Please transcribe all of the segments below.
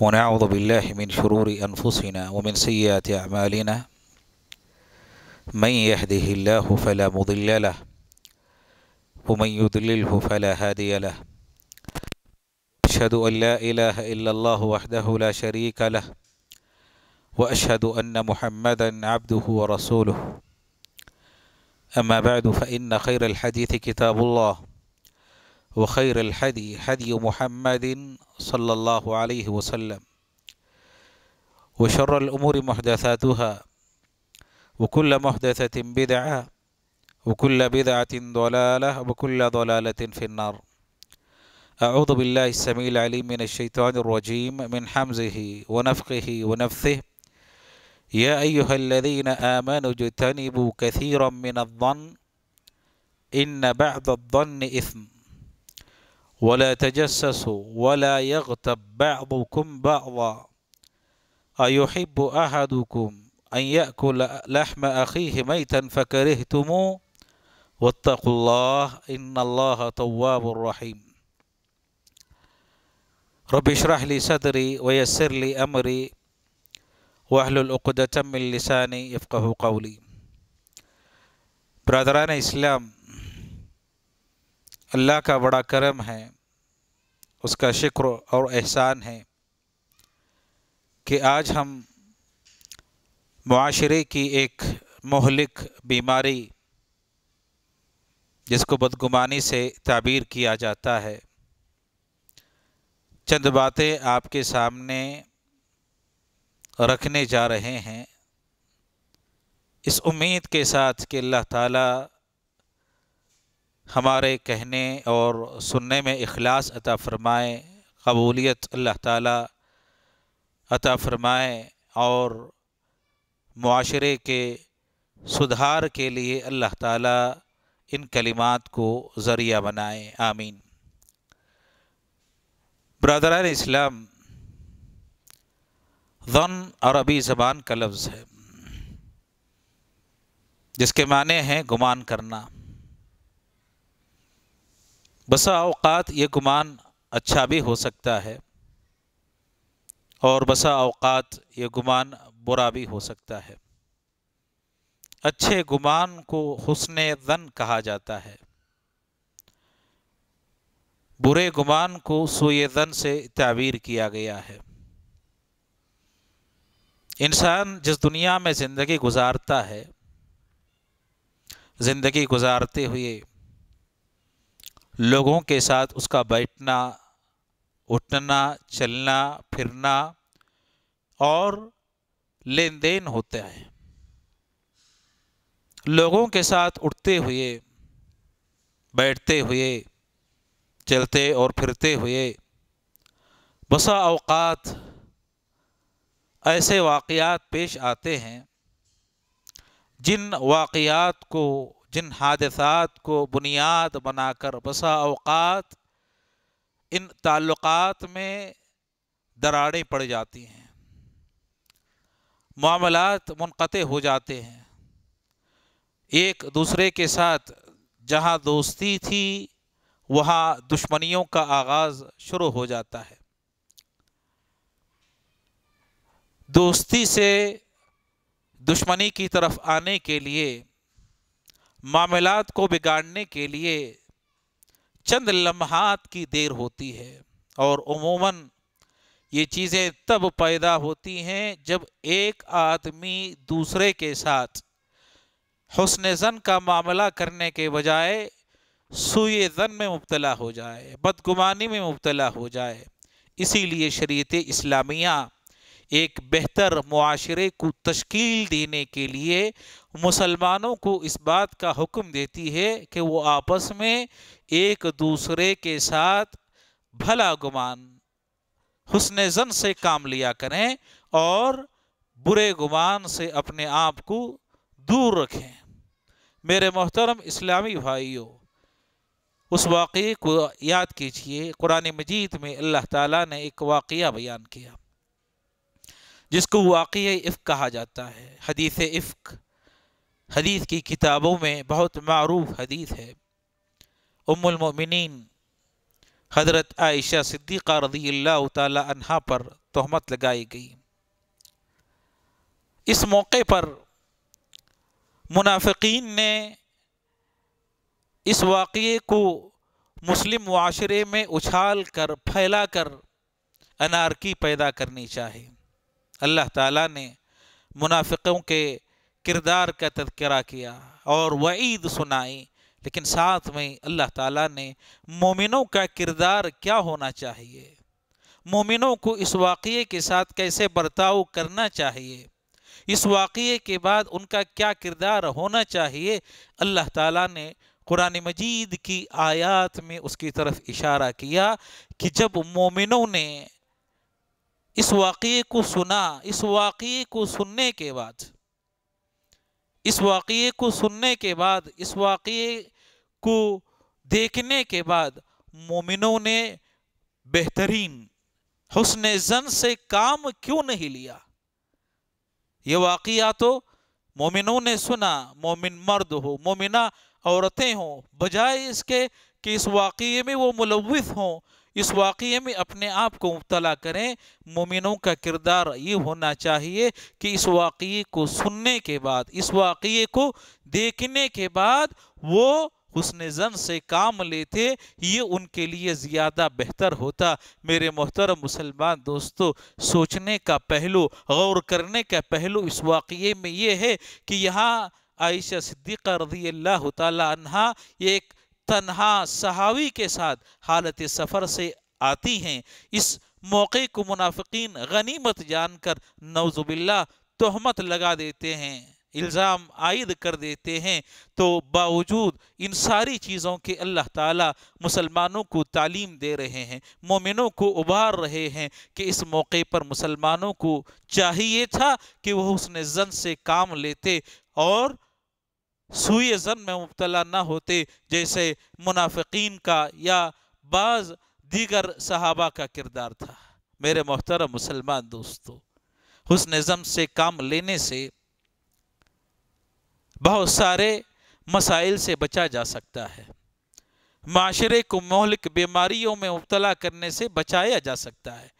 ونعوذ بالله من شرور أنفسنا ومن سيئات أعمالنا من يهده الله فلا مضل له ومن يضلله فلا هادي له أشهد أن لا إله إلا الله وحده لا شريك له وأشهد أن محمدا عبده ورسوله أما بعد فإن خير الحديث كتاب الله وخير الحدي حدي محمد صلى الله عليه وسلم وشر الأمور محدثاتها وكل محدثة بدعة وكل بدعة ضلالة وكل ضلالة في النار أعوذ بالله السميع العليم من الشيطان الرجيم من حمزه ونفقه ونفثه يا أيها الذين آمنوا اجتنبوا كثيرا من الظن إن بعض الظن إثم ولا تجسسوا ولا يغتب بعضكم بعضا أيحب أحدكم أن يأكل لحم أخيه ميتا فكرهتموه واتقوا الله إن الله تواب رحيم رب اشرح لي صدري ويسر لي أمري وأهل الأقدة من لساني يفقه قولي برادران اسلام اللہ کا بڑا کرم ہے उसका शिक्र और एहसान है कि आज हम माशरे की एक महलिक बीमारी जिसको बदगुमानी से ताबीर किया जाता है चंद बातें आपके सामने रखने जा रहे हैं इस उम्मीद के साथ कि अल्लाह ताला हमारे कहने और सुनने में अखलास अता फ़रमाए कबूलियत अल्लाह ताला अता फ़रमाए और माशरे के सुधार के लिए अल्लाह ताला इन कलिमात को ज़रिया बनाए आमीन ब्रदर इस्लाम ज़न अरबी ज़बान का लफ्ज़ है जिसके माने हैं गुमान करना बसा अवकात ये गुमान अच्छा भी हो सकता है और बसा अवकात ये गुमान बुरा भी हो सकता है अच्छे गुमान को हसन ज़न कहा जाता है बुरे गुमान को सोए ज़न से तावीर किया गया है इंसान जिस दुनिया में ज़िंदगी गुजारता है ज़िंदगी गुजारते हुए लोगों के साथ उसका बैठना उठना चलना फिरना और लेन देन होता है लोगों के साथ उठते हुए बैठते हुए चलते और फिरते हुए बसा अवकात ऐसे वाक़ पेश आते हैं जिन वाक़ को जिन हादसात को बुनियाद बनाकर बसा अवकात इन ताल्लुकात में दरारें पड़ जाती हैं मामलात मुनक़ हो जाते हैं एक दूसरे के साथ जहाँ दोस्ती थी वहाँ दुश्मनियों का आगाज़ शुरू हो जाता है दोस्ती से दुश्मनी की तरफ आने के लिए मामलात को बिगाड़ने के लिए चंद लम्हात की देर होती है और उमूमन ये चीज़ें तब पैदा होती हैं जब एक आदमी दूसरे के साथ हसन जन का मामला करने के बजाय सूए जन में मुबतला हो जाए बदगुमानी में मुबतला हो जाए इसीलिए शरीत इस्लामिया एक बेहतर माशरे को तश्कील देने के लिए मुसलमानों को इस बात का हुक्म देती है कि वो आपस में एक दूसरे के साथ भला गुमान हसन जन से काम लिया करें और बुरे गुमान से अपने आप को दूर रखें मेरे मोहतरम इस्लामी भाइयों उस वाक़े को याद कीजिए कुरान मजीद में अल्लाह ताला ने एक वाक़ बयान किया जिसको वाक़ इफ़ कहा जाता है हदीस इफ़्क हदीस की किताबों में बहुत मरूफ हदीस है उमुलमिन हज़रत आयशा सिद्दीक़ा रजी अल्लाह तहा पर तहमत लगाई गई इस मौके पर मुनाफिकीन ने इस वाक़े को मुस्लिम माशरे में उछाल कर फैला कर अनारकी पैदा करनी चाहिए अल्लाह ताला ने मुनाफिकों के किरदार का तذकरा किया और वईद सुनाई लेकिन साथ में अल्लाह ताला ने मोमिनों का किरदार क्या होना चाहिए मोमिनों को इस वाक़े के साथ कैसे बर्ताव करना चाहिए इस वाक़े के बाद उनका क्या किरदार होना चाहिए अल्लाह ताला ने कुरान मजीद की आयत में उसकी तरफ इशारा किया कि जब मोमिनों ने इस वाक़े को सुना इस वाक़े को सुनने के बाद इस वाक़े को सुनने के बाद इस वाक़े को देखने के बाद मोमिनों ने बेहतरीन हसन जन से काम क्यों नहीं लिया ये वाकया तो मोमिनों ने सुना मोमिन मर्द हो मोमिना औरतें हों बजाय इसके कि इस वाक़े में वो मुलविस हों इस वाक़े में अपने आप को मुबला करें मुमिनों का किरदार ये होना चाहिए कि इस वाक़े को सुनने के बाद इस वाक़े को देखने के बाद वो उसन जन से काम लेते ये उनके लिए ज़्यादा बेहतर होता मेरे मोहतरम मुसलमान दोस्तों सोचने का पहलू गौर करने का पहलू इस वाक़े में ये है कि यहाँ आयशा सिद्दीक़ा रजी अल्लाह तहा एक तन्हा सहावी के साथ हालत सफ़र से आती हैं इस मौके को मुनाफिकीन गनीमत जानकर नवजुबिल्ला तहमत लगा देते हैं इल्ज़ाम आयद कर देते हैं तो बावजूद इन सारी चीज़ों के अल्लाह ताला मुसलमानों को तालीम दे रहे हैं मोमिनों को उभार रहे हैं कि इस मौके पर मुसलमानों को चाहिए था कि वह उसने जन से काम लेते और सुई जन में मुबतला ना होते जैसे मुनाफिकीन का या बाज़ दीगर सहाबा का किरदार था मेरे मोहतरम मुसलमान दोस्तों हुसन ज़म से काम लेने से बहुत सारे मसाइल से बचा जा सकता है माशरे को मौलिक बीमारियों में मुबतला करने से बचाया जा सकता है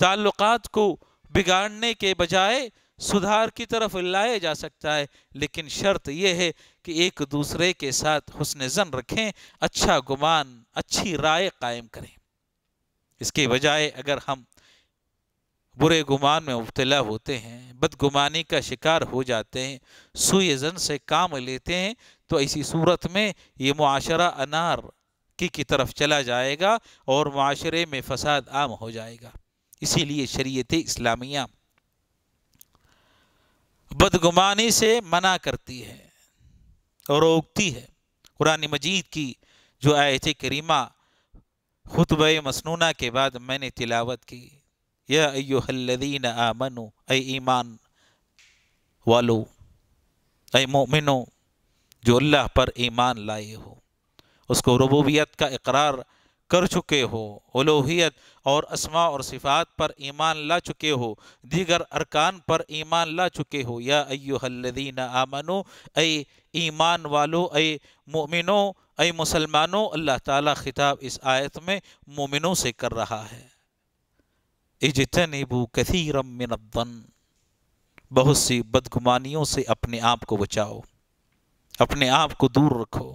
ताल्लुकात को बिगाड़ने के बजाय सुधार की तरफ लाया जा सकता है लेकिन शर्त यह है कि एक दूसरे के साथ हुसन जन रखें अच्छा गुमान अच्छी राय कायम करें इसके बजाय अगर हम बुरे गुमान में मुबतला होते हैं बदगुमानी का शिकार हो जाते हैं सुई जन से काम लेते हैं तो ऐसी सूरत में ये माशरा अनार की, की तरफ चला जाएगा और माशरे में फसाद आम हो जाएगा इसीलिए शरीयत इस्लामिया बदगुमानी से मना करती है रोकती है कुरान मजीद की जो आयत करीमा खुतब मसनूना के बाद मैंने तिलावत की यदीन आमनो ए ईमान वालो ए मोमिनो जो अल्लाह पर ईमान लाए हो उसको रबूबियत का इकरार कर चुके हो ओलोहियत और असमा और सिफ़ात पर ईमान ला चुके हो दीगर अरकान पर ईमान ला चुके हो या अयोहल्लिन आमनो ऐ ईमान वालो ऐ मोमिनो ऐ मुसलमानों अल्लाह ताला खिताब इस आयत में मोमिनों से कर रहा है इजतनबू कथी रमिन बहुत सी बदगुमानियों से अपने आप को बचाओ अपने आप को दूर रखो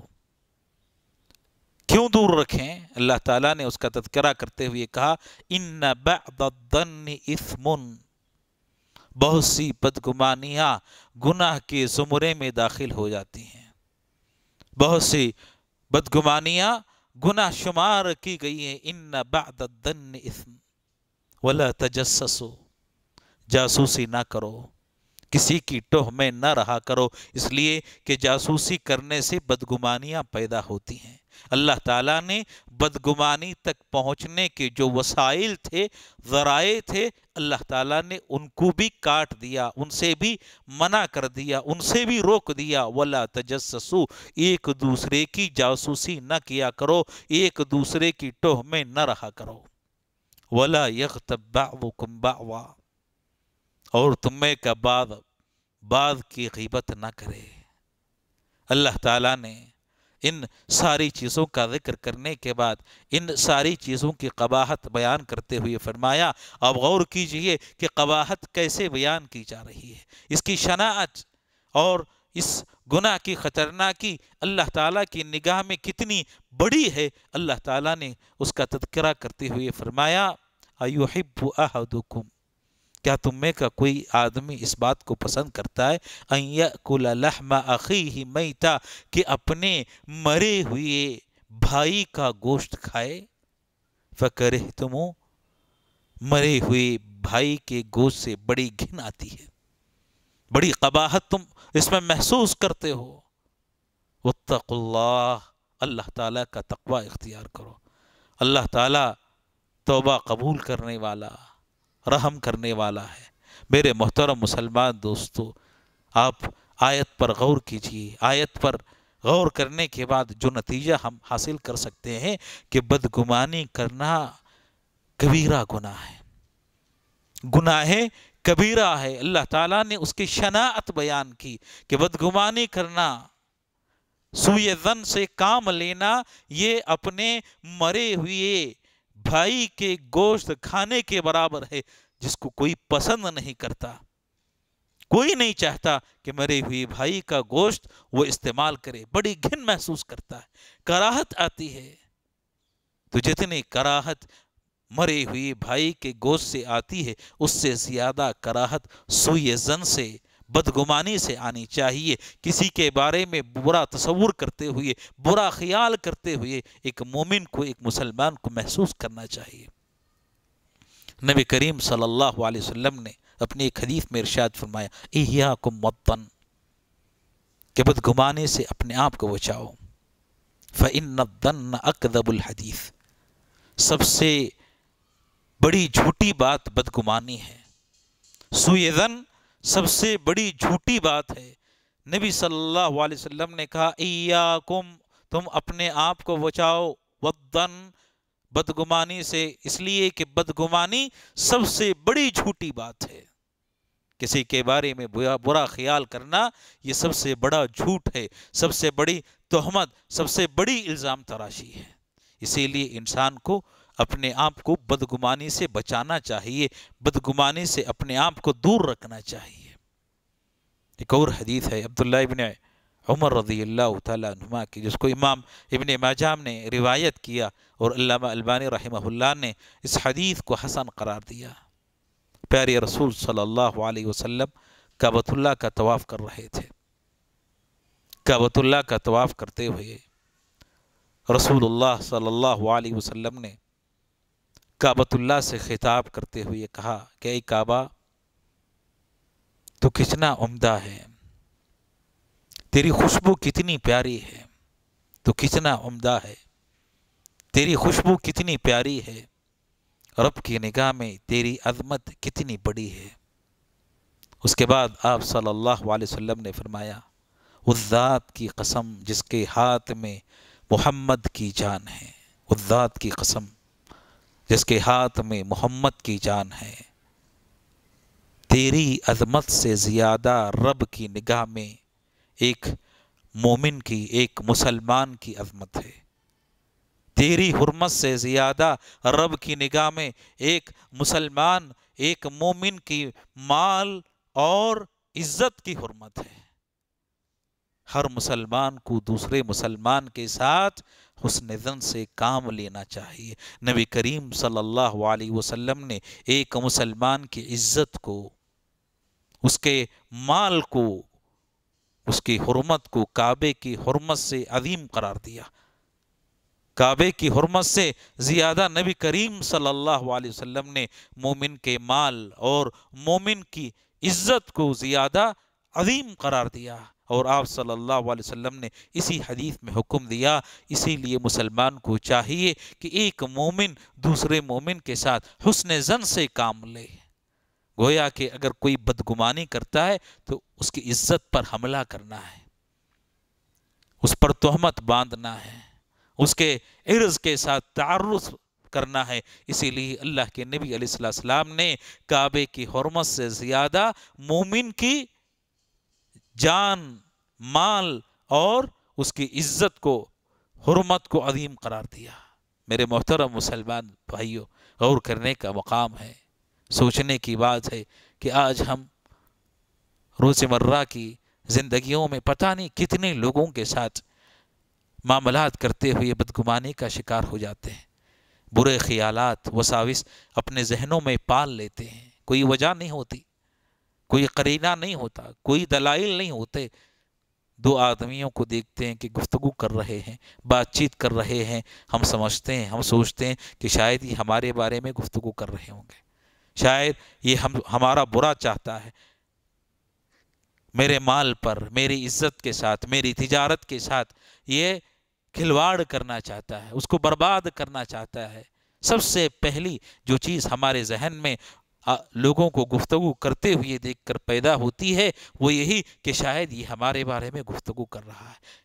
क्यों दूर रखें अल्लाह ताला ने उसका तस्करा करते हुए कहा इन बदन इसमुन बहुत सी बदगुमानियाँ गुनाह के ज़ुमरे में दाखिल हो जाती हैं बहुत सी बदगुमानियाँ गुनाह शुमार की गई हैं इन बदन इसम वला तजस्सो जासूसी ना करो किसी की टोह में ना रहा करो इसलिए कि जासूसी करने से बदगुमानियाँ पैदा होती हैं अल्लाह ताला ने बदगुमानी तक पहुंचने के जो वसाइल थे ज़राए थे अल्लाह ताला ने उनको भी काट दिया उनसे भी मना कर दिया उनसे भी रोक दिया वला तजस्सु एक दूसरे की जासूसी न किया करो एक दूसरे की टोह में न रहा करो वला यख और तुम्हें का बाद बाद की गीबत न करे अल्लाह ताला ने इन सारी चीज़ों का जिक्र करने के बाद इन सारी चीज़ों की कबाहत बयान करते हुए फरमाया अब गौर कीजिए कि कबाहत कैसे बयान की जा रही है इसकी शनात और इस गुनाह की ख़तरनाकी अल्लाह ताला की निगाह में कितनी बड़ी है अल्लाह ताला ने उसका तذकरा करते हुए फरमाया अयुहिब अहदुकुम क्या तुम में का कोई आदमी इस बात को पसंद करता है अयकुलहमा ही मई था कि अपने मरे हुए भाई का गोश्त खाए फ़कर तुम मरे हुए भाई के गोश्त से बड़ी घिन आती है बड़ी कबाहत तुम इसमें महसूस करते हो उत्तकुल्ला अल्लाह ताला का तकवा इख्तियार करो अल्लाह ताला तौबा कबूल करने वाला रहम करने वाला है मेरे मोहतरम मुसलमान दोस्तों आप आयत पर गौर कीजिए आयत पर गौर करने के बाद जो नतीजा हम हासिल कर सकते हैं कि बदगुमानी करना कबीरा गुना है गुनाहे कबीरा है अल्लाह ताला ने उसकी शनात बयान की कि बदगुमानी करना सुयजन से काम लेना ये अपने मरे हुए भाई के गोश्त खाने के बराबर है जिसको कोई पसंद नहीं करता कोई नहीं चाहता कि मेरे हुए भाई का गोश्त वो इस्तेमाल करे बड़ी घिन महसूस करता है कराहत आती है तो जितनी कराहत मरे हुए भाई के गोश्त से आती है उससे ज़्यादा कराहत सुई जन से बदगुमानी से आनी चाहिए किसी के बारे में बुरा तस्वूर करते हुए बुरा ख्याल करते हुए एक मोमिन को एक मुसलमान को महसूस करना चाहिए नबी करीम सल्लल्लाहु अलैहि वसल्लम ने अपनी एक हदीफ़ में इर्शाद फरमाया इहिया को मतन के बदगुमानी से अपने आप को बचाओ फन दन अकदबुल हदीफ़ सबसे बड़ी झूठी बात बदगुमानी है सुयदन सबसे बड़ी झूठी बात है नबी सल्लल्लाहु अलैहि वसल्लम ने कहा इयाकुम तुम अपने आप को बचाओ वन बदगुमानी से इसलिए कि बदगुमानी सबसे बड़ी झूठी बात है किसी के बारे में बुरा बुरा ख्याल करना ये सबसे बड़ा झूठ है सबसे बड़ी तोहमत सबसे बड़ी इल्ज़ाम तराशी है इसीलिए इंसान को अपने आप को बदगुमानी से बचाना चाहिए बदगुमानी से अपने आप को दूर रखना चाहिए एक और हदीत है अब्दुल्ला इबन उमर रदी अल्लाह की जिसको इमाम इबन माजाम ने रिवायत किया और अल्लामा अलबानी ने इस हदीत को हसन करार दिया प्यारे रसूल सल्लल्लाहु अलैहि वसल्लम काबतुल्ला का तवाफ़ कर रहे थे काबतुल्ला का तवाफ़ करते हुए रसूलुल्लाह सल्लल्लाहु अलैहि वसल्लम ने काबतुल्ला से खिताब करते हुए कहा कि काबा तो कितना उम्दा है तेरी खुशबू कितनी प्यारी है तो कितना उम्दा है तेरी खुशबू कितनी प्यारी है रब की निगाह में तेरी अजमत कितनी बड़ी है उसके बाद आप सल्लल्लाहु अलैहि वसल्लम ने फरमाया उस ज़ात की कसम जिसके हाथ में मोहम्मद की जान है उस ज़ात की कसम जिसके हाथ में मोहम्मद की जान है तेरी अजमत से ज़्यादा रब की निगाह में एक मोमिन की एक मुसलमान की अजमत है तेरी हुरमत से ज़्यादा रब की निगाह में एक मुसलमान एक मोमिन की माल और इज़्ज़त की हुरमत है हर मुसलमान को दूसरे मुसलमान के साथ हुसन जन से काम लेना चाहिए नबी करीम सल्लल्लाहु अलैहि वसल्लम ने एक मुसलमान की इज्जत को उसके माल को उसकी हरमत को काबे की हरमत से अजीम करार दिया काबे की हरमत से ज़्यादा नबी करीम सल्लल्लाहु अलैहि वसल्लम ने मोमिन के माल और मोमिन की इज्जत को ज़्यादा अजीम करार दिया और आप सल्लल्लाहु अलैहि वसल्लम ने इसी हदीस में हुक्म दिया इसीलिए मुसलमान को चाहिए कि एक मोमिन दूसरे मोमिन के साथ हुसन जन से काम ले गोया कि अगर कोई बदगुमानी करता है तो उसकी इज्जत पर हमला करना है उस पर तोहमत बांधना है उसके इर्ज के साथ तारुफ करना है इसीलिए अल्लाह के नबी अलैहिस्सलाम ने काबे की हरमत से ज़्यादा मोमिन की जान माल और उसकी इज्जत को हरमत को अदीम करार दिया मेरे मोहतरम मुसलमान भाइयों गौर करने का मकाम है सोचने की बात है कि आज हम रोज़मर्रा की ज़िंदगियों में पता नहीं कितने लोगों के साथ मामलात करते हुए बदगुमानी का शिकार हो जाते हैं बुरे ख्यालात वसाविस अपने जहनों में पाल लेते हैं कोई वजह नहीं होती कोई करीना नहीं होता कोई दलाइल नहीं होते दो आदमियों को देखते हैं कि गुफ्तगु कर रहे हैं बातचीत कर रहे हैं हम समझते हैं हम सोचते हैं कि शायद ये हमारे बारे में गुफ्तगु कर रहे होंगे शायद ये हम हमारा बुरा चाहता है मेरे माल पर मेरी इज्जत के साथ मेरी तिजारत के साथ ये खिलवाड़ करना चाहता है उसको बर्बाद करना चाहता है सबसे पहली जो चीज़ हमारे जहन में लोगों को गुफ्तु करते हुए देखकर पैदा होती है वो यही कि शायद ये हमारे बारे में गुफ्तु कर रहा है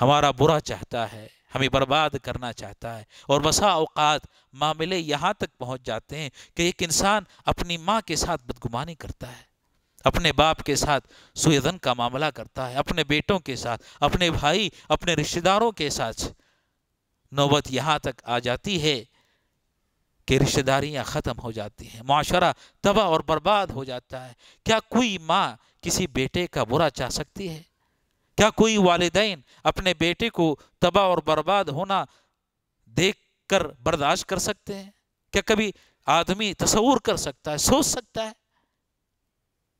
हमारा बुरा चाहता है हमें बर्बाद करना चाहता है और बसा अवकात मामले यहाँ तक पहुँच जाते हैं कि एक इंसान अपनी माँ के साथ बदगुमानी करता है अपने बाप के साथ सुयदन का मामला करता है अपने बेटों के साथ अपने भाई अपने रिश्तेदारों के साथ नौबत यहाँ तक आ जाती है कि रिश्तेदारियाँ ख़त्म हो जाती हैं माशरा तबाह और बर्बाद हो जाता है क्या कोई माँ किसी बेटे का बुरा चाह सकती है क्या कोई वालदेन अपने बेटे को तबाह और बर्बाद होना देख कर बर्दाश्त कर सकते हैं क्या कभी आदमी तस्वूर कर सकता है सोच सकता है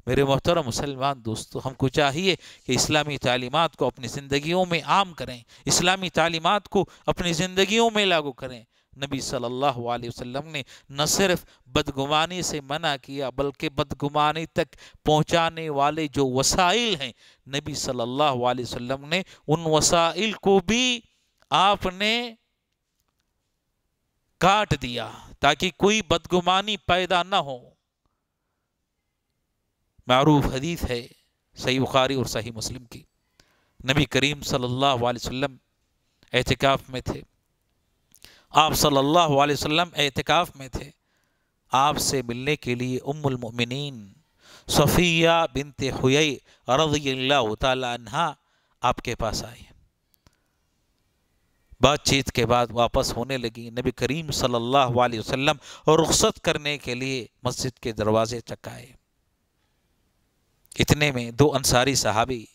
मेरे मोहतरम मुसलमान दोस्तों हमको चाहिए कि इस्लामी तालीमत को अपनी ज़िंदगियों में आम करें इस्लामी तालीमत को अपनी ज़िंदगियों में लागू करें नबी सल्लल्लाहु अलैहि वसल्लम ने न सिर्फ बदगुमानी से मना किया बल्कि बदगुमानी तक पहुंचाने वाले जो वसाइल हैं नबी सल्लल्लाहु अलैहि वसल्लम ने उन वसाइल को भी आपने काट दिया ताकि कोई बदगुमानी पैदा ना हो मरूफ हदीस है सही बुखारी और सही मुस्लिम की नबी करीम सल्लल्लाहु अलैहि वसल्लम एहतिकाफ़ में थे आप सल्लल्लाहु अलैहि वसल्लम एहतिकाफ़ में थे आपसे मिलने के लिए उम्मुलमिन सफ़िया बिनते हुई रज़ील्ला आपके पास आई बातचीत के बाद वापस होने लगी नबी करीम सल्लल्लाहु अलैहि वसल्लम और रुख्सत करने के लिए मस्जिद के दरवाज़े चकाए इतने में दो अंसारी साहबी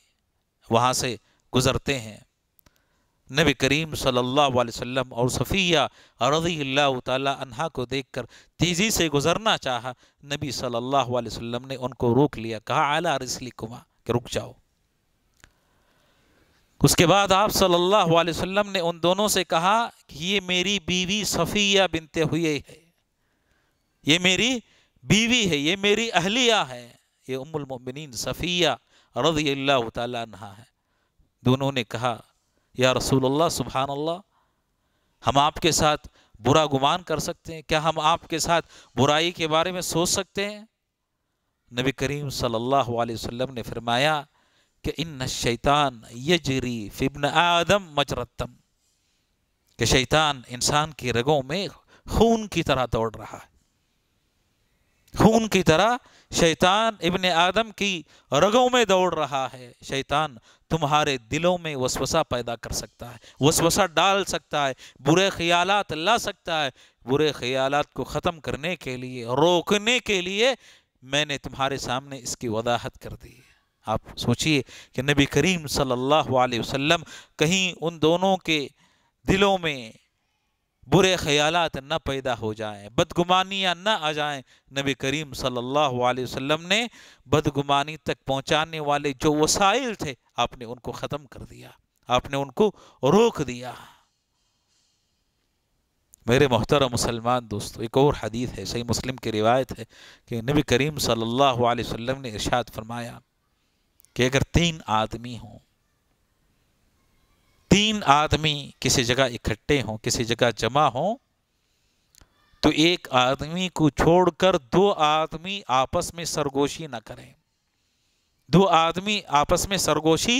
वहाँ से गुज़रते हैं नबी करीम सल्लल्लाहु अलैहि वसल्लम और सफ़िया रज़ी अल्लाह तहा को देखकर तेज़ी से गुज़रना चाहा नबी सल्लल्लाहु अलैहि वसल्लम ने उनको रोक लिया कहा आला रिसली कुमा कि रुक जाओ उसके बाद आप सल्लल्लाहु अलैहि वसल्लम ने उन दोनों से कहा कि ये मेरी बीवी सफ़िया बिनते हुए है ये मेरी बीवी है ये मेरी अहलिया है ये उम्मुलमिन सफ़िया रज़ी अल्लाह तहा है दोनों ने कहा या रसूल अल्लाह सुबहान अल्लाह हम आपके साथ बुरा गुमान कर सकते हैं क्या हम आपके साथ बुराई के बारे में सोच सकते हैं नबी करीम सल्लल्लाहु अलैहि वसल्लम ने फरमाया कि इन शैतान ये जरी फिबन आदम मजरतम कि शैतान इंसान की रगों में खून की तरह दौड़ रहा है खून की तरह शैतान इबन आदम की रगों में दौड़ रहा है शैतान तुम्हारे दिलों में वसवसा पैदा कर सकता है वसवसा डाल सकता है बुरे ख्यालात ला सकता है बुरे ख्यालात को ख़त्म करने के लिए रोकने के लिए मैंने तुम्हारे सामने इसकी वजाहत कर दी आप सोचिए कि नबी करीम सल्लल्लाहु अलैहि वसल्लम कहीं उन दोनों के दिलों में बुरे ख्याल न पैदा हो जाएं बदगुमानियाँ न आ जाएं नबी करीम सल्लल्लाहु अलैहि वसल्लम ने बदगुमानी तक पहुँचाने वाले जो वसाइल थे आपने उनको ख़त्म कर दिया आपने उनको रोक दिया मेरे मोहतरम मुसलमान दोस्तों एक और हदीत है सही मुस्लिम की रिवायत है कि नबी करीम सल्लल्लाहु अलैहि वसल्लम ने इरशाद फरमाया कि अगर तीन आदमी हों तीन आदमी किसी जगह इकट्ठे हों किसी जगह जमा हों तो एक आदमी को छोड़कर दो आदमी आपस में सरगोशी न करें दो आदमी आपस में सरगोशी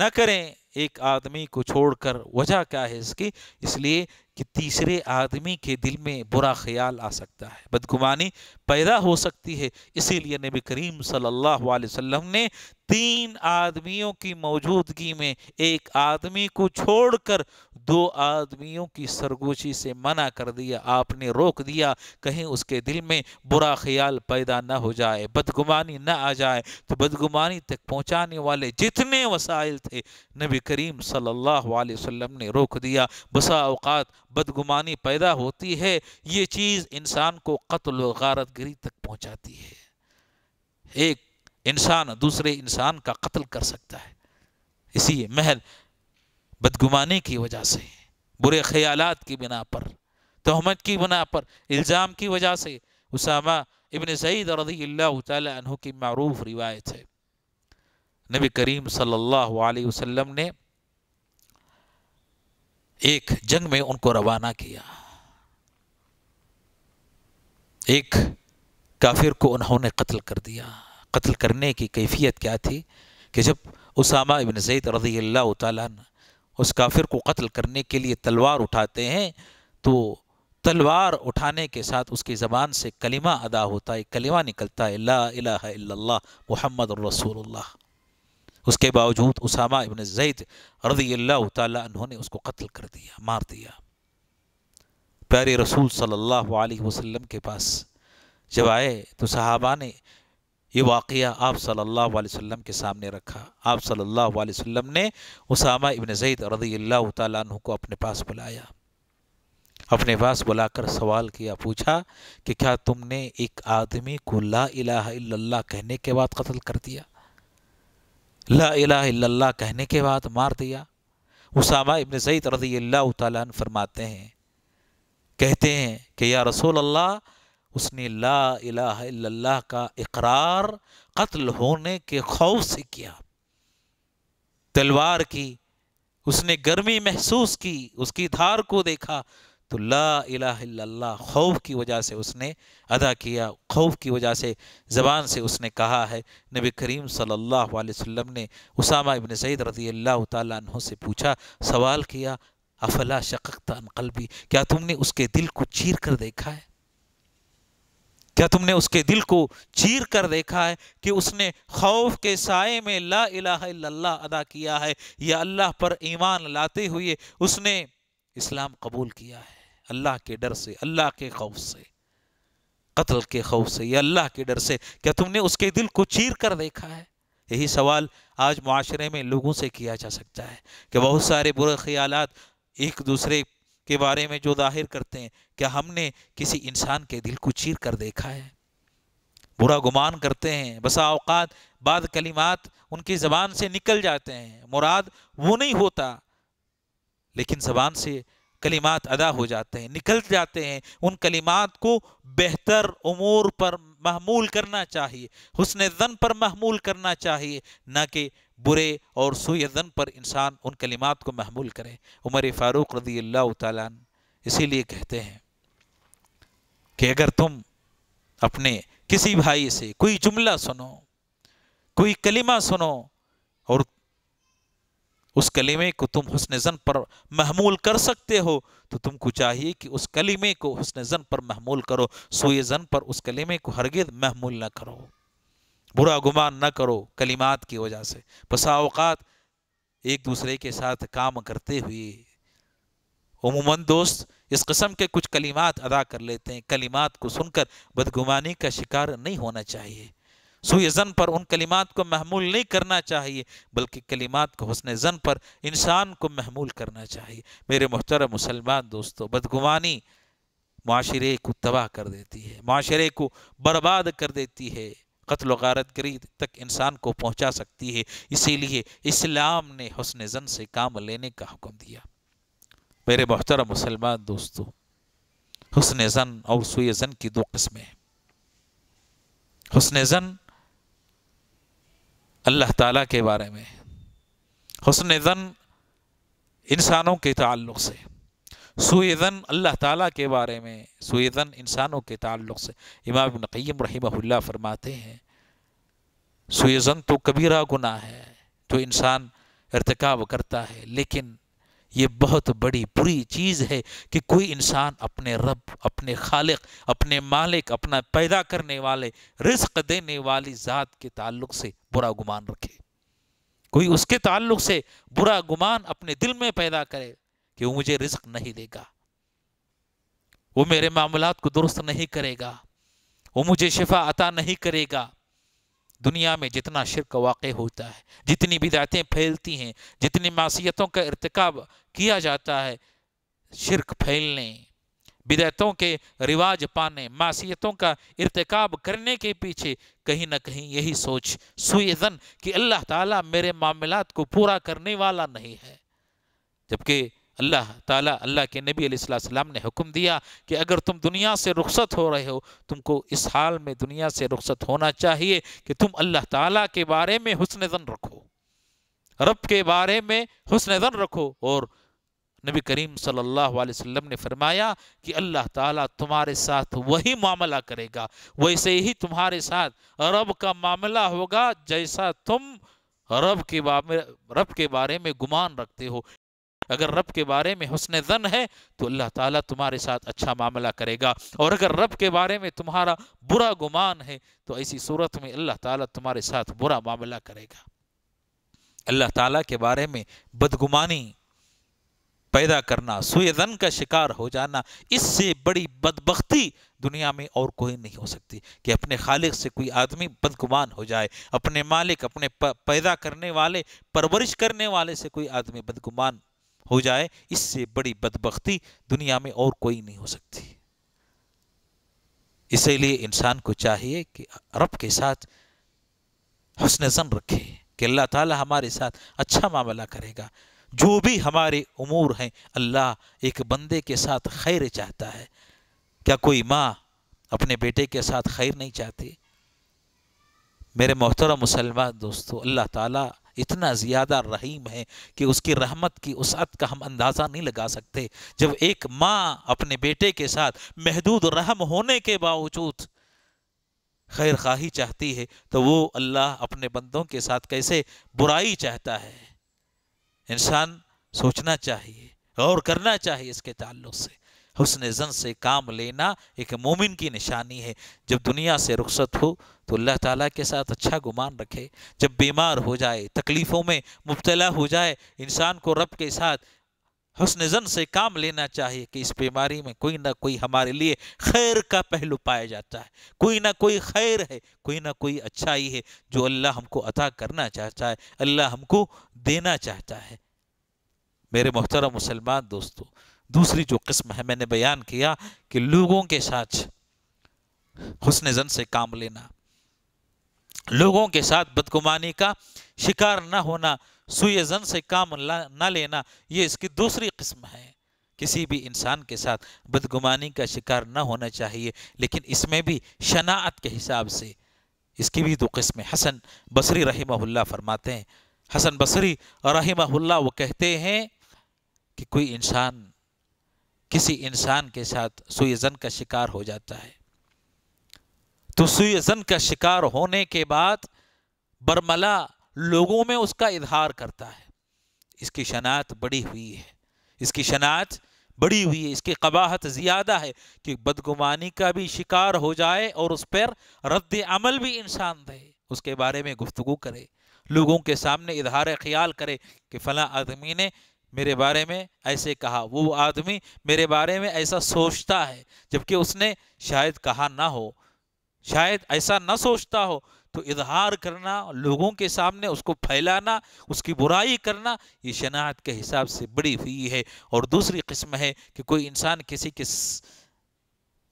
न करें एक आदमी को छोड़कर वजह क्या है इसकी इसलिए कि तीसरे आदमी के दिल में बुरा ख्याल आ सकता है बदगुमानी पैदा हो सकती है इसीलिए नबी करीम सल्लल्लाहु अलैहि वसल्लम ने तीन आदमियों की मौजूदगी में एक आदमी को छोड़कर दो आदमियों की सरगोशी से मना कर दिया आपने रोक दिया कहीं उसके दिल में बुरा ख्याल पैदा ना हो जाए बदगुमानी ना आ जाए तो बदगुमानी तक पहुंचाने वाले जितने वसाइल थे नबी करीम सल्लल्लाहु अलैहि वसल्लम ने रोक दिया बसा औकात बदगुमानी पैदा होती है ये चीज़ इंसान को कत्ल गारत गिरी तक पहुंचाती है एक इंसान दूसरे इंसान का कत्ल कर सकता है इसी महल बदगुमानी की वजह से बुरे ख्याल की बिना पर तोहमत की बिना पर इल्ज़ाम की वजह से उसामा इबन सईद रजी तहु की मरूफ रिवायत है नबी करीम सल्लल्लाहु अलैहि वसल्लम ने एक जंग में उनको रवाना किया एक काफिर को उन्होंने कत्ल कर दिया कत्ल करने की कैफियत क्या थी कि जब उसामा इबन जैद रजी अल्लाह उस काफिर को कत्ल करने के लिए तलवार उठाते हैं तो तलवार उठाने के साथ उसकी ज़बान से कलिमा अदा होता है कलिमा निकलता है ला इलाहा इल्लल्लाह मुहम्मद रसूलुल्लाह उसके बावजूद उसामा इबन जैद रजी अल्लाह तहों ने उसको कत्ल कर दिया मार दिया प्यारे रसूल सल्लल्लाहु अलैहि वसल्लम के पास जब आए तो साहबा ने ये वाक़ आप सल्लल्लाहु अलैहि वसल्लम के सामने रखा आप सल्लल्लाहु अलैहि वसल्लम ने उसामा इबन जैद रदी अल्लाह तु को अपने पास बुलाया अपने पास बुलाकर सवाल किया पूछा कि क्या तुमने एक आदमी को ला इलाहा कहने के बाद कत्ल कर दिया ला कहने के बाद मार दिया उसामा इब्ने सईद रजी अल्लाह तन फरमाते हैं कहते हैं कि या रसूल अल्लाह उसने ला इला का इकरार कत्ल होने के खौफ से किया तलवार की उसने गर्मी महसूस की उसकी धार को देखा तो ला इला खौफ की वजह से उसने अदा किया खौफ की वजह से ज़बान से उसने कहा है नबी करीम सल्लल्लाहु अलैहि वसल्लम ने उसामा इबन सईद रज़ी अल्लाह तु से पूछा सवाल किया अफला शक्ता कलबी क्या तुमने उसके दिल को चीर कर देखा है क्या तुमने उसके दिल को चीर कर देखा है कि उसने खौफ के साए में ला इला अदा किया है या अल्लाह पर ईमान लाते हुए उसने इस्लाम कबूल किया है अल्लाह के डर से अल्लाह के खौफ से कत्ल के खौफ से या अल्लाह के डर से क्या तुमने उसके दिल को चीर कर देखा है यही सवाल आज माशरे में लोगों से किया जा सकता है कि बहुत सारे बुरे ख्याल एक दूसरे के बारे में जो जाहिर करते हैं क्या हमने किसी इंसान के दिल को चीर कर देखा है बुरा गुमान करते हैं बसा अवकात बाद कलिमात उनकी ज़बान से निकल जाते हैं मुराद वो नहीं होता लेकिन ज़बान से कलिमात अदा हो जाते हैं निकल जाते हैं उन कलिमात को बेहतर उमूर पर महमूल करना चाहिए हुसन जन पर महमूल करना चाहिए न कि बुरे और जन पर इंसान उन कलिमात को महमूल करे उमर फ़ारूक रदी अल्लाह तालन इसीलिए कहते हैं कि अगर तुम अपने किसी भाई से कोई जुमला सुनो कोई कलिमा सुनो और उस कलीमे को तुम हसन जन पर महमूल कर सकते हो तो तुमको चाहिए कि उस कलीमे को हसन जन पर महमूल करो सोए जन पर उस कलीमे को हरगिज महमूल ना करो बुरा गुमान ना करो कलीमात की वजह से बसाओकात एक दूसरे के साथ काम करते हुए उमूमन दोस्त इस कस्म के कुछ कलीमात अदा कर लेते हैं कलीमात को सुनकर बदगुमानी का शिकार नहीं होना चाहिए सोई ज़न पर उन कलिमात को महमूल नहीं करना चाहिए बल्कि कलिमात को हसन ज़न पर इंसान को महमूल करना चाहिए मेरे मोहतरम मुसलमान दोस्तों बदगुमानी माशरे को तबाह कर देती है माशरे को बर्बाद कर देती है कत्ल गारत गरी तक इंसान को पहुंचा सकती है इसीलिए इस्लाम ने हसन ज़न से काम लेने का हुक्म दिया मेरे मोहतरम मुसलमान दोस्तों हसन ज़न और सुय ज़न की दो कस्में हैं हसन ज़न अल्लाह ताला के बारे में हसन ज़न इंसानों के ताल्लुक से सुन अल्लाह ताला के बारे में सुन इंसानों के ताल्लुक से इमाम नकीम रहीमहुल्ला फरमाते हैं सुन तो कबीरा गुना है जो इंसान इरतकब करता है लेकिन ये बहुत बड़ी बुरी चीज़ है कि कोई इंसान अपने रब अपने खालिक अपने मालिक अपना पैदा करने वाले रिस्क देने वाली ज़ात के ताल्लुक से बुरा गुमान रखे कोई उसके ताल्लुक से बुरा गुमान अपने दिल में पैदा करे कि वो मुझे रिस्क नहीं देगा वो मेरे मामला को दुरुस्त नहीं करेगा वो मुझे शिफा अता नहीं करेगा दुनिया में जितना शिरक वाक़ होता है जितनी बिदातें फैलती हैं जितनी मासीतों का इरतकब किया जाता है शिरक फैलने बिदातों के रिवाज पाने मासीतों का इरतकब करने के पीछे कहीं ना कहीं यही सोच सुन कि अल्लाह ताला मेरे मामलात को पूरा करने वाला नहीं है जबकि अल्लाह ताला अल्लाह के नबी अलैहिस्सलाम ने हुक्म दिया कि अगर तुम दुनिया से रुखसत हो रहे हो तुमको इस हाल में दुनिया से रुखसत होना चाहिए कि तुम अल्लाह ताला के बारे में हसन जन रखो रब के बारे में हसन जन रखो और नबी करीम सल्लल्लाहु अलैहि वसल्लम ने फरमाया कि अल्लाह ताला तुम्हारे साथ वही मामला करेगा वैसे ही तुम्हारे साथ रब का मामला होगा जैसा तुम रब के बारे रब के बारे में गुमान रखते हो अगर रब के बारे में हुसन ज़न है तो अल्लाह ताला तुम्हारे साथ अच्छा मामला करेगा और अगर रब के बारे में तुम्हारा बुरा गुमान है तो ऐसी सूरत में अल्लाह ताला तुम्हारे साथ बुरा मामला करेगा अल्लाह ताला के बारे में बदगुमानी पैदा करना सुयदन का शिकार हो जाना इससे बड़ी बदबख्ती दुनिया में और कोई नहीं हो सकती कि अपने खालिक से कोई आदमी बदगुमान हो जाए अपने मालिक अपने पैदा करने वाले परवरिश करने वाले से कोई आदमी बदगुमान हो जाए इससे बड़ी बदबख्ती दुनिया में और कोई नहीं हो सकती इसीलिए इंसान को चाहिए कि रब के साथ हसन जन रखे कि अल्लाह ताला हमारे साथ अच्छा मामला करेगा जो भी हमारे उमूर हैं अल्लाह एक बंदे के साथ खैर चाहता है क्या कोई माँ अपने बेटे के साथ खैर नहीं चाहती मेरे मोहतरम मुसलमान दोस्तों अल्लाह ताला इतना ज़्यादा रहीम है कि उसकी रहमत की उसत का हम अंदाज़ा नहीं लगा सकते जब एक माँ अपने बेटे के साथ महदूद रहम होने के बावजूद खैर खाही चाहती है तो वो अल्लाह अपने बंदों के साथ कैसे बुराई चाहता है इंसान सोचना चाहिए और करना चाहिए इसके ताल्लुक से हुसन जन से काम लेना एक मोमिन की निशानी है जब दुनिया से रुखसत हो तो अल्लाह ताला के साथ अच्छा गुमान रखे जब बीमार हो जाए तकलीफ़ों में मुबतला हो जाए इंसान को रब के साथ हसन जन से काम लेना चाहिए कि इस बीमारी में कोई ना कोई हमारे लिए खैर का पहलू पाया जाता है कोई ना कोई खैर है कोई ना कोई अच्छाई है जो अल्लाह हमको अता करना चाहता है अल्लाह हमको देना चाहता है मेरे मोहतरम मुसलमान दोस्तों दूसरी जो किस्म है मैंने बयान किया कि लोगों के साथ हुसन जन से काम लेना लोगों के साथ बदगुमानी का शिकार ना होना सुई जन से काम ना लेना ये इसकी दूसरी किस्म है किसी भी इंसान के साथ बदगुमानी का शिकार ना होना चाहिए लेकिन इसमें भी शनात के हिसाब से इसकी भी दो तो किस्में हसन बसरी रही फरमाते हैं हसन बसरी रही वो कहते हैं कि कोई इंसान किसी इंसान के साथ सुयजन का शिकार हो जाता है तो सुयजन का शिकार होने के बाद बरमला लोगों में उसका इजहार करता है इसकी शनात बड़ी हुई है इसकी शनात बड़ी हुई है इसकी कबाहत ज़्यादा है कि बदगुमानी का भी शिकार हो जाए और उस पर रद्द अमल भी इंसान दे उसके बारे में गुफ्तु करे लोगों के सामने इजहार ख्याल करे कि फला आदमी ने मेरे बारे में ऐसे कहा वो आदमी मेरे बारे में ऐसा सोचता है जबकि उसने शायद कहा ना हो शायद ऐसा ना सोचता हो तो इजहार करना लोगों के सामने उसको फैलाना उसकी बुराई करना ये शनात के हिसाब से बड़ी हुई है और दूसरी किस्म है कि कोई इंसान किसी के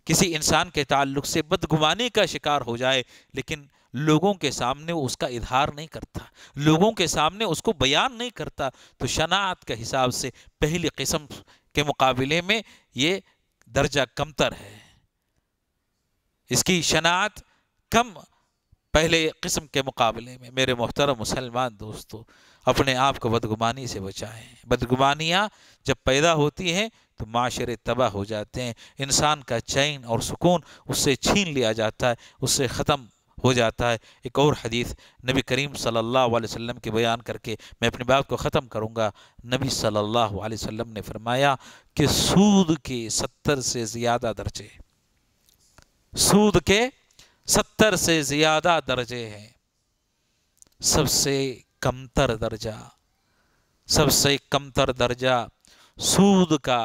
किसी इंसान के ताल्लुक से बदगुमानी का शिकार हो जाए लेकिन लोगों के सामने उसका इधार नहीं करता लोगों के सामने उसको बयान नहीं करता तो शनात के हिसाब से पहली किस्म के मुकाबले में ये दर्जा कमतर है इसकी शनात कम पहले किस्म के मुकाबले में मेरे मोहतरम मुसलमान दोस्तों अपने आप को बदगुमानी से बचाएं बदगुमानियाँ जब पैदा होती हैं तो माशरे तबाह हो जाते हैं इंसान का चैन और सुकून उससे छीन लिया जाता है उससे ख़त्म हो जाता है एक और हदीस नबी करीम सल्लल्लाहु अलैहि वसल्लम के बयान करके मैं अपनी बात को ख़त्म करूंगा नबी सल्लल्लाहु अलैहि वसल्लम ने फरमाया कि सूद के सत्तर से ज़्यादा दर्जे सूद के सत्तर से ज़्यादा दर्जे हैं सबसे कमतर दर्जा सबसे कमतर दर्जा सूद का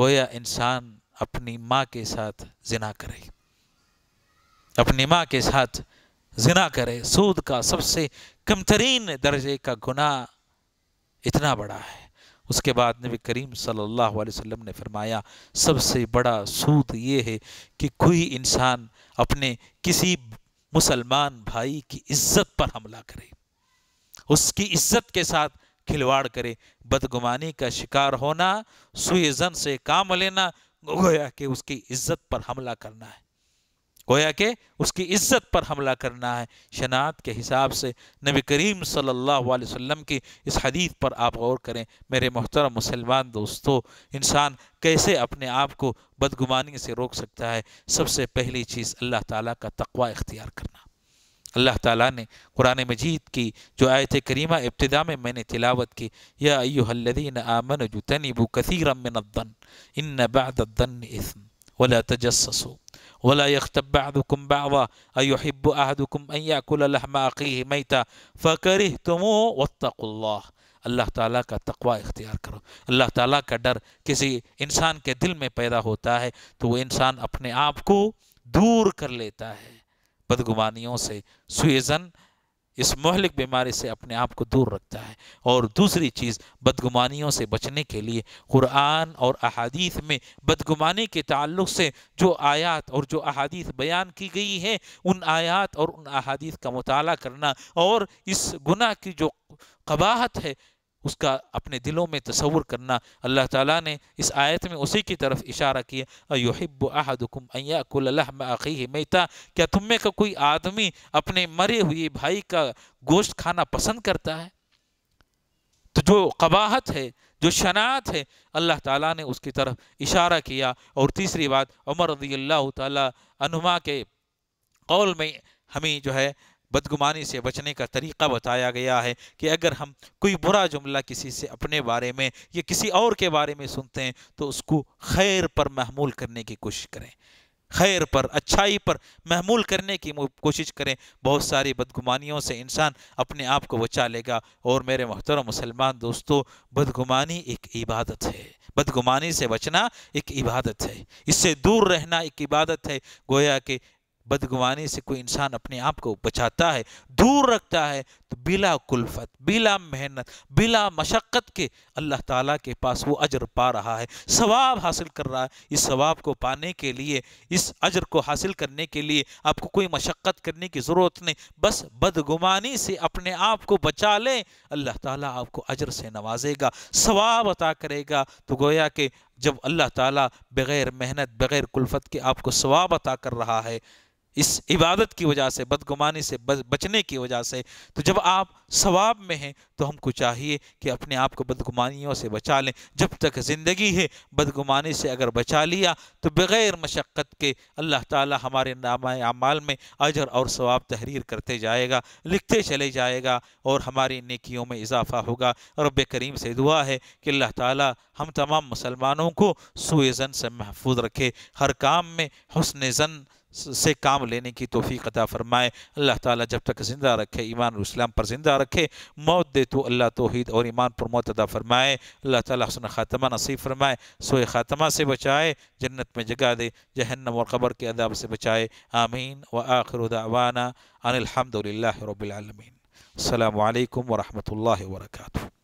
गोया इंसान अपनी माँ के साथ जिना करे अपनी माँ के साथ जिना करे सूद का सबसे कम तरीन दर्जे का गुनाह इतना बड़ा है उसके बाद नबी करीम सल्लल्लाहु अलैहि वसल्लम ने फरमाया सबसे बड़ा सूद ये है कि कोई इंसान अपने किसी मुसलमान भाई की इज्जत पर हमला करे उसकी इज्जत के साथ खिलवाड़ करे बदगुमानी का शिकार होना सुजन से काम लेना गोया कि उसकी इज्जत पर हमला करना है गोया के उसकी इज्जत पर हमला करना है शनात के हिसाब से नबी करीम सल्लल्लाहु अलैहि वसल्लम की इस हदीत पर आप गौर करें मेरे मोहतरम मुसलमान दोस्तों इंसान कैसे अपने आप को बदगुमानी से रोक सकता है सबसे पहली चीज़ अल्लाह ताला का तकवा इख्तियार करना अल्लाह ताला ने कुरान मजीद की जो आयत करीमा इब्तदा में मैंने तिलावत की या अयुहल्लिन आमन जुतनीबू कसीरमन इन बाद वला तजस्सो ولا يغتب بعضكم بعضا أيحب أحدكم أن يأكل لحم أخيه ميتا فكرهتموه واتقوا الله अल्लाह ताला का तकवा इख्तियार करो अल्लाह ताला का डर किसी इंसान के दिल में पैदा होता है तो वो इंसान अपने आप को दूर कर लेता है बदगुमानियों से सुएजन इस महलिक बीमारी से अपने आप को दूर रखता है और दूसरी चीज़ बदगुमानियों से बचने के लिए कुरान और अहादीथ में बदगुमानी के ताल्लुक से जो आयात और जो अहादीथ बयान की गई है उन आयात और उन अहादीथ का मताल करना और इस गुनाह की जो कबाहत है उसका अपने दिलों में तस्वुर करना अल्लाह ताला ने इस आयत में उसी की तरफ इशारा किया योहिब आहदुकुम अय्याकुल्लखी मैता क्या तुम में का कोई आदमी अपने मरे हुए भाई का गोश्त खाना पसंद करता है तो जो कबाहत है जो शनात है अल्लाह ताला ने उसकी तरफ इशारा किया और तीसरी बात उमर रजी अल्लाह तुमा के कौल में हमें जो है बदगुमानी से बचने का तरीका बताया गया है कि अगर हम कोई बुरा जुमला किसी से अपने बारे में या किसी और के बारे में सुनते हैं तो उसको खैर पर महमूल करने की कोशिश करें खैर पर अच्छाई पर महमूल करने की कोशिश करें बहुत सारी बदगुमानियों से इंसान अपने आप को बचा लेगा और मेरे मोहतरम मुसलमान दोस्तों बदगुमानी एक इबादत है बदगुमानी से बचना एक इबादत है इससे दूर रहना एक इबादत है गोया कि बदगुमानी से कोई इंसान अपने आप को बचाता है दूर रखता है तो बिला कुल्फत बिला मेहनत बिला मशक्क़त के अल्लाह ताला के पास वो अजर पा रहा है सवाब हासिल कर रहा है इस सवाब को पाने के लिए इस अजर को हासिल करने के लिए आपको कोई मशक्क़त करने की ज़रूरत नहीं बस बदगुमानी से अपने आप को बचा लें अल्लाह ताला आपको अजर से नवाजेगा सवाब अता करेगा तो गोया कि जब अल्लाह ताला बग़ैर मेहनत बग़ैर कुल्फत के आपको सवाब अता कर रहा है इस इबादत की वजह से बदगुमानी से बचने की वजह से तो जब आप सवाब में हैं तो हमको चाहिए कि अपने आप को बदगुमानियों से बचा लें जब तक ज़िंदगी है बदगुमानी से अगर बचा लिया तो बग़ैर मशक्क़त के अल्लाह ताला हमारे नामा अमाल में अजर और सवाब तहरीर करते जाएगा लिखते चले जाएगा और हमारी नेकियों में इजाफ़ा होगा रब करीम से दुआ है कि अल्लाह ताला हम तमाम मुसलमानों को सुए जन से महफूज रखे हर काम में हसन जन से काम लेने की तोफ़ी अदा फ़रमाए अल्लाह ताला जब तक ज़िंदा रखे ईमान इस्लाम पर ज़िंदा रखे मौत दे तो अल्लाह तोहद और ईमान पर मौत अदा फ़रमाए अल्लाह ताला हसन ख़ातमा नसीब फ़रमाए सोए ख़ातमा से बचाए जन्नत में जगह दे जहन्नम और क़बर के अदाब से बचाए आमीन व आखिर दावाना अनिलहमदिल्ला रबालमीन अल्लाम वरहमल वर्का